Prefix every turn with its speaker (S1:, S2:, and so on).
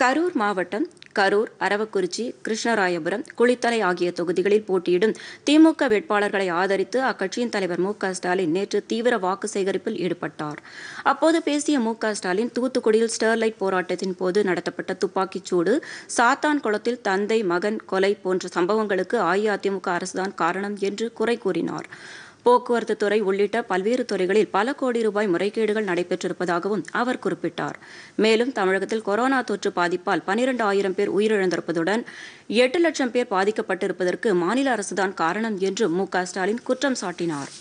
S1: கரூர் மாவட்டம் கரூர் அரவக்குறிச்சி கிருஷ்ணராயபுரம் குளித்தலை ஆகிய தொகுதிகளில் போட்டியிடும் திமுக வேட்பாளர்களை ஆதரித்து அக்கட்சியின் தலைவர் மு ஸ்டாலின் நேற்று தீவிர வாக்கு சேகரிப்பில் ஈடுபட்டார் அப்போது பேசிய மு ஸ்டாலின் தூத்துக்குடியில் ஸ்டெர்லைட் போராட்டத்தின் போது நடத்தப்பட்ட துப்பாக்கிச் சூடு சாத்தான் குளத்தில் தந்தை மகன் கொலை போன்ற சம்பவங்களுக்கு அஇஅதிமுக அரசுதான் காரணம் என்று குறை கூறினார் போக்குவரத்து துறை உள்ளிட்ட பல்வேறு துறைகளில் பல கோடி ரூபாய் முறைகேடுகள் நடைபெற்றிருப்பதாகவும் அவர் குறிப்பிட்டார் மேலும் தமிழகத்தில் கொரோனா தொற்று பாதிப்பால் பனிரெண்டு ஆயிரம் பேர் உயிரிழந்திருப்பதுடன் எட்டு லட்சம் பேர் பாதிக்கப்பட்டிருப்பதற்கு மாநில அரசுதான் காரணம் என்று மு ஸ்டாலின் குற்றம் சாட்டினார்